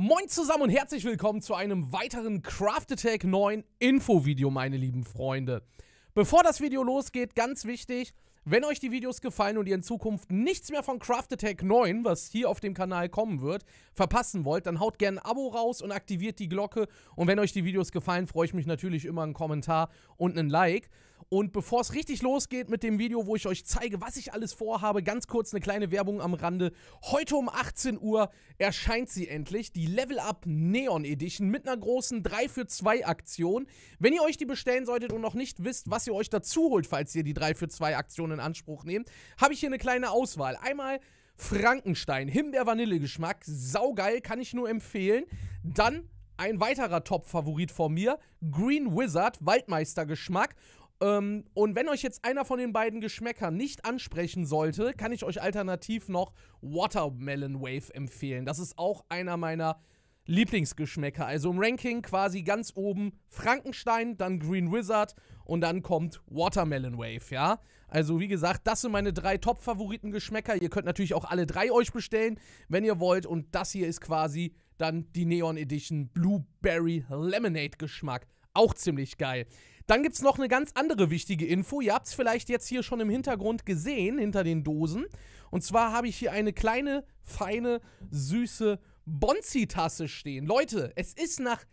Moin zusammen und herzlich willkommen zu einem weiteren Craft Attack 9 Infovideo, meine lieben Freunde. Bevor das Video losgeht, ganz wichtig, wenn euch die Videos gefallen und ihr in Zukunft nichts mehr von Craft Attack 9, was hier auf dem Kanal kommen wird, verpassen wollt, dann haut gerne ein Abo raus und aktiviert die Glocke. Und wenn euch die Videos gefallen, freue ich mich natürlich immer einen Kommentar und einen Like. Und bevor es richtig losgeht mit dem Video, wo ich euch zeige, was ich alles vorhabe, ganz kurz eine kleine Werbung am Rande. Heute um 18 Uhr erscheint sie endlich, die Level Up Neon Edition mit einer großen 3 für 2 Aktion. Wenn ihr euch die bestellen solltet und noch nicht wisst, was ihr euch dazu holt, falls ihr die 3 für 2 Aktion in Anspruch nehmt, habe ich hier eine kleine Auswahl. Einmal Frankenstein, Himbeer-Vanille-Geschmack, saugeil, kann ich nur empfehlen. Dann ein weiterer Top-Favorit von mir, Green Wizard, Waldmeister-Geschmack. Ähm, und wenn euch jetzt einer von den beiden Geschmäckern nicht ansprechen sollte, kann ich euch alternativ noch Watermelon Wave empfehlen. Das ist auch einer meiner Lieblingsgeschmäcker. Also im Ranking quasi ganz oben Frankenstein, dann Green Wizard und dann kommt Watermelon Wave, ja? Also wie gesagt, das sind meine drei Top-Favoriten-Geschmäcker. Ihr könnt natürlich auch alle drei euch bestellen, wenn ihr wollt. Und das hier ist quasi dann die Neon Edition Blueberry Lemonade Geschmack. Auch ziemlich geil. Dann gibt es noch eine ganz andere wichtige Info. Ihr habt es vielleicht jetzt hier schon im Hintergrund gesehen, hinter den Dosen. Und zwar habe ich hier eine kleine, feine, süße Bonzi-Tasse stehen. Leute, es ist nach,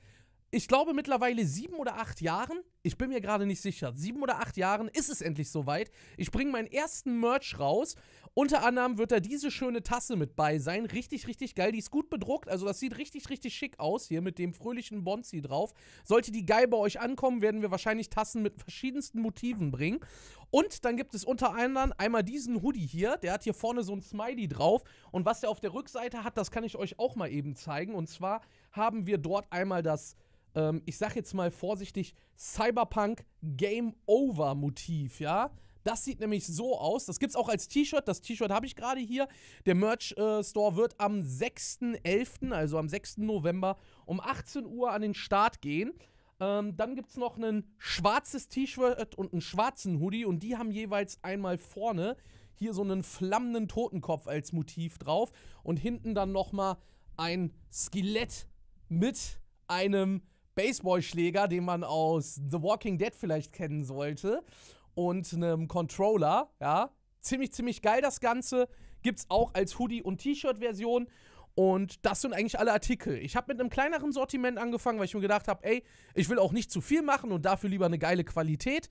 ich glaube, mittlerweile sieben oder acht Jahren ich bin mir gerade nicht sicher, sieben oder acht Jahren ist es endlich soweit. Ich bringe meinen ersten Merch raus. Unter anderem wird da diese schöne Tasse mit bei sein. Richtig, richtig geil. Die ist gut bedruckt. Also das sieht richtig, richtig schick aus hier mit dem fröhlichen Bonzi drauf. Sollte die geil bei euch ankommen, werden wir wahrscheinlich Tassen mit verschiedensten Motiven bringen. Und dann gibt es unter anderem einmal diesen Hoodie hier. Der hat hier vorne so ein Smiley drauf. Und was der auf der Rückseite hat, das kann ich euch auch mal eben zeigen. Und zwar haben wir dort einmal das ähm, ich sag jetzt mal vorsichtig, Cyberpunk Game Over Motiv, ja? Das sieht nämlich so aus. Das gibt's auch als T-Shirt. Das T-Shirt habe ich gerade hier. Der Merch-Store äh, wird am 6.11., also am 6. November, um 18 Uhr an den Start gehen. Ähm, dann gibt es noch ein schwarzes T-Shirt und einen schwarzen Hoodie und die haben jeweils einmal vorne hier so einen flammenden Totenkopf als Motiv drauf und hinten dann nochmal ein Skelett mit einem Baseballschläger, den man aus The Walking Dead vielleicht kennen sollte, und einem Controller, ja. Ziemlich, ziemlich geil das Ganze. Gibt's auch als Hoodie- und T-Shirt-Version. Und das sind eigentlich alle Artikel. Ich habe mit einem kleineren Sortiment angefangen, weil ich mir gedacht habe, ey, ich will auch nicht zu viel machen und dafür lieber eine geile Qualität.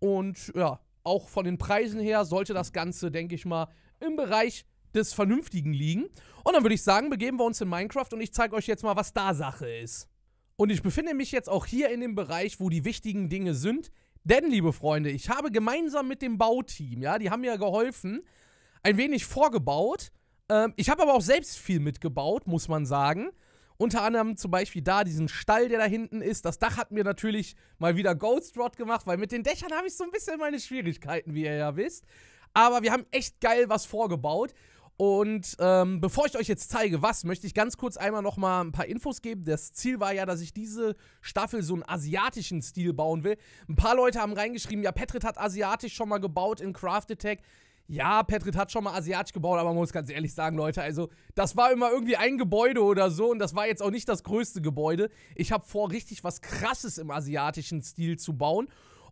Und ja, auch von den Preisen her sollte das Ganze, denke ich mal, im Bereich des Vernünftigen liegen. Und dann würde ich sagen, begeben wir uns in Minecraft und ich zeige euch jetzt mal, was da Sache ist. Und ich befinde mich jetzt auch hier in dem Bereich, wo die wichtigen Dinge sind. Denn, liebe Freunde, ich habe gemeinsam mit dem Bauteam, ja, die haben mir geholfen, ein wenig vorgebaut. Ähm, ich habe aber auch selbst viel mitgebaut, muss man sagen. Unter anderem zum Beispiel da diesen Stall, der da hinten ist. Das Dach hat mir natürlich mal wieder Ghost Rod gemacht, weil mit den Dächern habe ich so ein bisschen meine Schwierigkeiten, wie ihr ja wisst. Aber wir haben echt geil was vorgebaut. Und ähm, bevor ich euch jetzt zeige, was, möchte ich ganz kurz einmal nochmal ein paar Infos geben. Das Ziel war ja, dass ich diese Staffel so einen asiatischen Stil bauen will. Ein paar Leute haben reingeschrieben, ja, Petrit hat asiatisch schon mal gebaut in Craft Attack. Ja, Petrit hat schon mal asiatisch gebaut, aber man muss ganz ehrlich sagen, Leute, also das war immer irgendwie ein Gebäude oder so und das war jetzt auch nicht das größte Gebäude. Ich habe vor, richtig was Krasses im asiatischen Stil zu bauen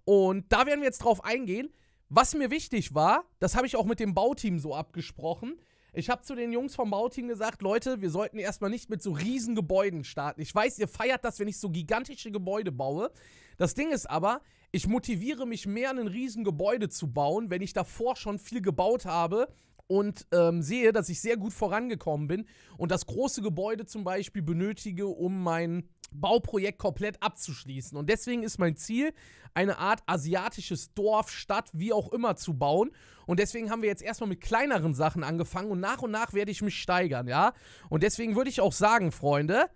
und da werden wir jetzt drauf eingehen. Was mir wichtig war, das habe ich auch mit dem Bauteam so abgesprochen, ich habe zu den Jungs vom Bauteam gesagt, Leute, wir sollten erstmal nicht mit so riesen Gebäuden starten. Ich weiß, ihr feiert das, wenn ich so gigantische Gebäude baue. Das Ding ist aber, ich motiviere mich mehr, ein riesen Gebäude zu bauen, wenn ich davor schon viel gebaut habe und ähm, sehe, dass ich sehr gut vorangekommen bin und das große Gebäude zum Beispiel benötige, um mein Bauprojekt komplett abzuschließen. Und deswegen ist mein Ziel, eine Art asiatisches Dorf, Stadt, wie auch immer zu bauen. Und deswegen haben wir jetzt erstmal mit kleineren Sachen angefangen und nach und nach werde ich mich steigern, ja? Und deswegen würde ich auch sagen, Freunde,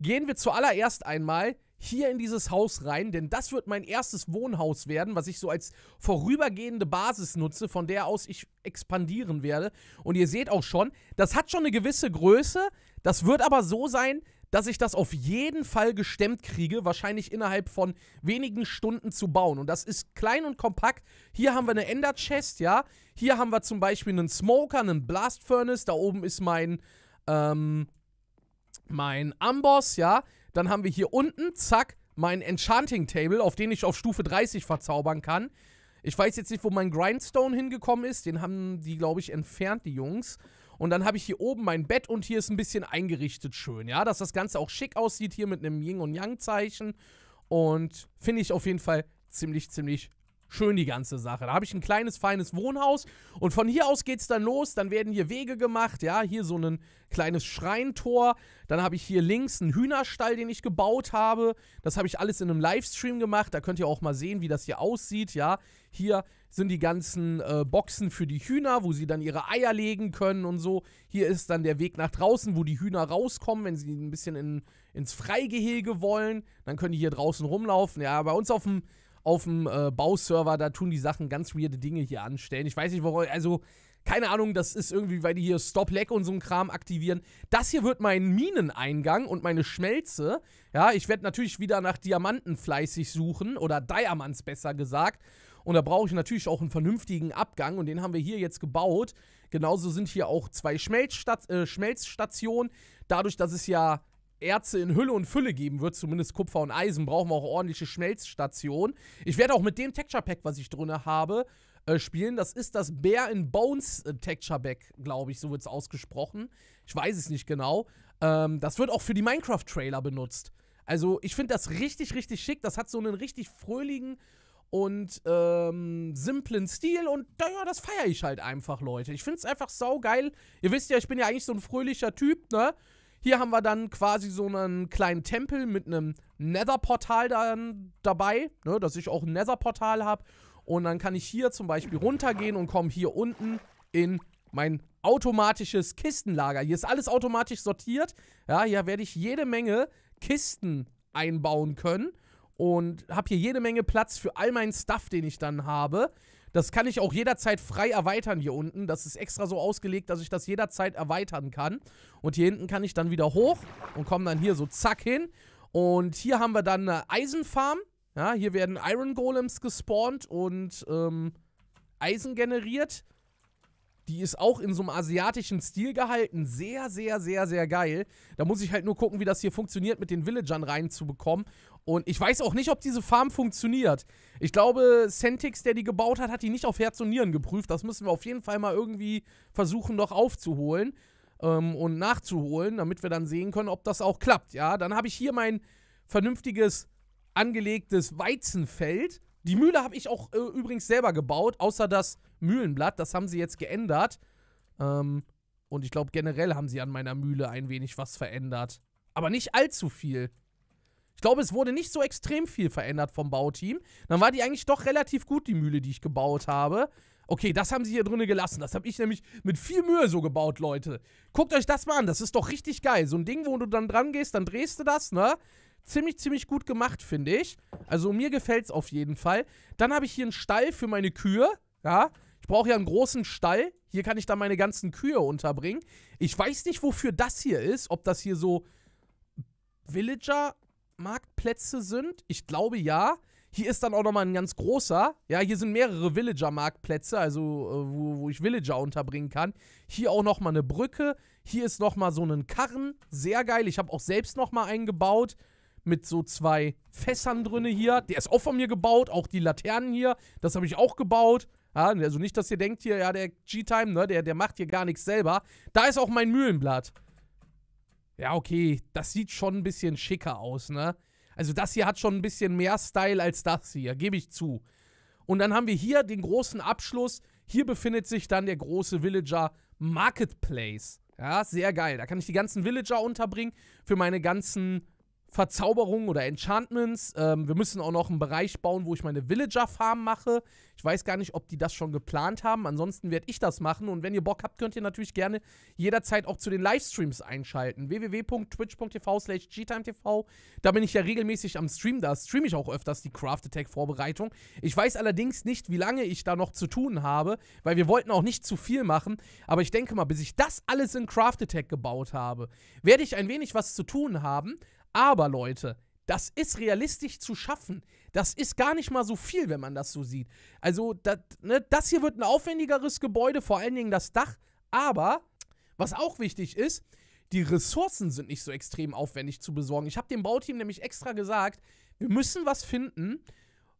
gehen wir zuallererst einmal hier in dieses Haus rein, denn das wird mein erstes Wohnhaus werden, was ich so als vorübergehende Basis nutze, von der aus ich expandieren werde. Und ihr seht auch schon, das hat schon eine gewisse Größe, das wird aber so sein, dass ich das auf jeden Fall gestemmt kriege, wahrscheinlich innerhalb von wenigen Stunden zu bauen. Und das ist klein und kompakt. Hier haben wir eine Ender Chest, ja. Hier haben wir zum Beispiel einen Smoker, einen Blast Furnace. Da oben ist mein, ähm, mein Amboss, ja. Dann haben wir hier unten, zack, mein Enchanting Table, auf den ich auf Stufe 30 verzaubern kann. Ich weiß jetzt nicht, wo mein Grindstone hingekommen ist. Den haben die, glaube ich, entfernt, die Jungs. Und dann habe ich hier oben mein Bett und hier ist ein bisschen eingerichtet schön, ja. Dass das Ganze auch schick aussieht hier mit einem Yin- und Yang-Zeichen. Und finde ich auf jeden Fall ziemlich, ziemlich schön die ganze Sache. Da habe ich ein kleines, feines Wohnhaus und von hier aus geht es dann los. Dann werden hier Wege gemacht, ja, hier so ein kleines Schreintor. Dann habe ich hier links einen Hühnerstall, den ich gebaut habe. Das habe ich alles in einem Livestream gemacht. Da könnt ihr auch mal sehen, wie das hier aussieht, ja. Hier sind die ganzen äh, Boxen für die Hühner, wo sie dann ihre Eier legen können und so. Hier ist dann der Weg nach draußen, wo die Hühner rauskommen, wenn sie ein bisschen in, ins Freigehege wollen. Dann können die hier draußen rumlaufen. Ja, bei uns auf dem auf dem äh, Bauserver, da tun die Sachen ganz weirde Dinge hier anstellen. Ich weiß nicht, warum, also keine Ahnung, das ist irgendwie, weil die hier Stop Lag und so ein Kram aktivieren. Das hier wird mein Mineneingang und meine Schmelze. Ja, ich werde natürlich wieder nach Diamanten fleißig suchen oder Diamants besser gesagt. Und da brauche ich natürlich auch einen vernünftigen Abgang und den haben wir hier jetzt gebaut. Genauso sind hier auch zwei Schmelzstat äh, Schmelzstationen. Dadurch, dass es ja Erze in Hülle und Fülle geben wird, zumindest Kupfer und Eisen, brauchen wir auch ordentliche Schmelzstation. Ich werde auch mit dem Texture Pack, was ich drin habe, äh, spielen. Das ist das Bear in Bones äh, Texture Pack, glaube ich, so wird es ausgesprochen. Ich weiß es nicht genau. Ähm, das wird auch für die Minecraft-Trailer benutzt. Also, ich finde das richtig, richtig schick. Das hat so einen richtig fröhlichen und ähm, simplen Stil und da, ja, das feiere ich halt einfach, Leute. Ich finde es einfach saugeil. Ihr wisst ja, ich bin ja eigentlich so ein fröhlicher Typ, ne? Hier haben wir dann quasi so einen kleinen Tempel mit einem Nether-Portal dann dabei, ne, dass ich auch ein Nether-Portal habe. Und dann kann ich hier zum Beispiel runtergehen und komme hier unten in mein automatisches Kistenlager. Hier ist alles automatisch sortiert. Ja, hier werde ich jede Menge Kisten einbauen können und habe hier jede Menge Platz für all meinen Stuff, den ich dann habe. Das kann ich auch jederzeit frei erweitern hier unten. Das ist extra so ausgelegt, dass ich das jederzeit erweitern kann. Und hier hinten kann ich dann wieder hoch und komme dann hier so zack hin. Und hier haben wir dann eine Eisenfarm. Ja, hier werden Iron Golems gespawnt und ähm, Eisen generiert. Die ist auch in so einem asiatischen Stil gehalten. Sehr, sehr, sehr, sehr geil. Da muss ich halt nur gucken, wie das hier funktioniert, mit den Villagern reinzubekommen. Und ich weiß auch nicht, ob diese Farm funktioniert. Ich glaube, Centix, der die gebaut hat, hat die nicht auf Herz und Nieren geprüft. Das müssen wir auf jeden Fall mal irgendwie versuchen, noch aufzuholen ähm, und nachzuholen, damit wir dann sehen können, ob das auch klappt. Ja, dann habe ich hier mein vernünftiges angelegtes Weizenfeld. Die Mühle habe ich auch äh, übrigens selber gebaut, außer das Mühlenblatt. Das haben sie jetzt geändert. Ähm, und ich glaube, generell haben sie an meiner Mühle ein wenig was verändert. Aber nicht allzu viel. Ich glaube, es wurde nicht so extrem viel verändert vom Bauteam. Dann war die eigentlich doch relativ gut, die Mühle, die ich gebaut habe. Okay, das haben sie hier drinnen gelassen. Das habe ich nämlich mit viel Mühe so gebaut, Leute. Guckt euch das mal an. Das ist doch richtig geil. So ein Ding, wo du dann dran gehst, dann drehst du das, ne? Ziemlich, ziemlich gut gemacht, finde ich. Also mir gefällt es auf jeden Fall. Dann habe ich hier einen Stall für meine Kühe. Ja, brauche ja einen großen Stall. Hier kann ich dann meine ganzen Kühe unterbringen. Ich weiß nicht, wofür das hier ist. Ob das hier so Villager-Marktplätze sind. Ich glaube ja. Hier ist dann auch nochmal ein ganz großer. Ja, hier sind mehrere Villager-Marktplätze, also äh, wo, wo ich Villager unterbringen kann. Hier auch nochmal eine Brücke. Hier ist nochmal so ein Karren. Sehr geil. Ich habe auch selbst nochmal einen gebaut. Mit so zwei Fässern drinne hier. Der ist auch von mir gebaut. Auch die Laternen hier. Das habe ich auch gebaut. Ja, also nicht, dass ihr denkt hier, ja, der G-Time, ne, der, der macht hier gar nichts selber. Da ist auch mein Mühlenblatt. Ja, okay, das sieht schon ein bisschen schicker aus, ne? Also das hier hat schon ein bisschen mehr Style als das hier, gebe ich zu. Und dann haben wir hier den großen Abschluss. Hier befindet sich dann der große Villager Marketplace. Ja, sehr geil. Da kann ich die ganzen Villager unterbringen für meine ganzen Verzauberungen oder Enchantments. Ähm, wir müssen auch noch einen Bereich bauen, wo ich meine Villager-Farm mache. Ich weiß gar nicht, ob die das schon geplant haben. Ansonsten werde ich das machen. Und wenn ihr Bock habt, könnt ihr natürlich gerne jederzeit auch zu den Livestreams einschalten. www.twitch.tv slash gtimetv. Da bin ich ja regelmäßig am Stream. Da streame ich auch öfters die Craft Attack-Vorbereitung. Ich weiß allerdings nicht, wie lange ich da noch zu tun habe, weil wir wollten auch nicht zu viel machen. Aber ich denke mal, bis ich das alles in Craft Attack gebaut habe, werde ich ein wenig was zu tun haben. Aber Leute, das ist realistisch zu schaffen. Das ist gar nicht mal so viel, wenn man das so sieht. Also, das, ne, das hier wird ein aufwendigeres Gebäude, vor allen Dingen das Dach. Aber, was auch wichtig ist, die Ressourcen sind nicht so extrem aufwendig zu besorgen. Ich habe dem Bauteam nämlich extra gesagt, wir müssen was finden,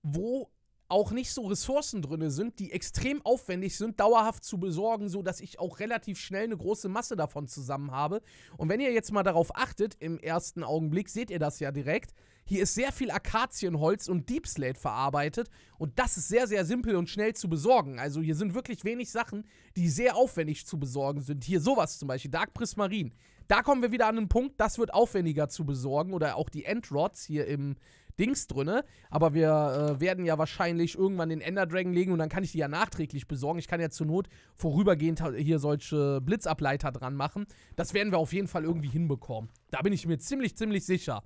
wo auch nicht so Ressourcen drin sind, die extrem aufwendig sind, dauerhaft zu besorgen, sodass ich auch relativ schnell eine große Masse davon zusammen habe. Und wenn ihr jetzt mal darauf achtet, im ersten Augenblick seht ihr das ja direkt, hier ist sehr viel Akazienholz und Deep Slate verarbeitet und das ist sehr, sehr simpel und schnell zu besorgen. Also hier sind wirklich wenig Sachen, die sehr aufwendig zu besorgen sind. Hier sowas zum Beispiel, Dark Prismarin. Da kommen wir wieder an den Punkt, das wird aufwendiger zu besorgen oder auch die Endrods hier im Dings drinne. Aber wir äh, werden ja wahrscheinlich irgendwann den Ender Dragon legen und dann kann ich die ja nachträglich besorgen. Ich kann ja zur Not vorübergehend hier solche Blitzableiter dran machen. Das werden wir auf jeden Fall irgendwie hinbekommen. Da bin ich mir ziemlich, ziemlich sicher.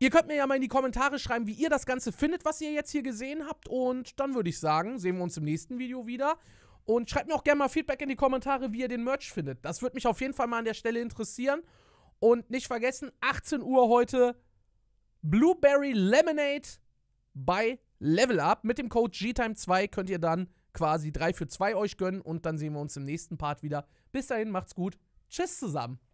Ihr könnt mir ja mal in die Kommentare schreiben, wie ihr das Ganze findet, was ihr jetzt hier gesehen habt. Und dann würde ich sagen, sehen wir uns im nächsten Video wieder. Und schreibt mir auch gerne mal Feedback in die Kommentare, wie ihr den Merch findet. Das würde mich auf jeden Fall mal an der Stelle interessieren. Und nicht vergessen, 18 Uhr heute Blueberry Lemonade bei Level Up. Mit dem Code GTIME2 könnt ihr dann quasi 3 für 2 euch gönnen. Und dann sehen wir uns im nächsten Part wieder. Bis dahin, macht's gut. Tschüss zusammen.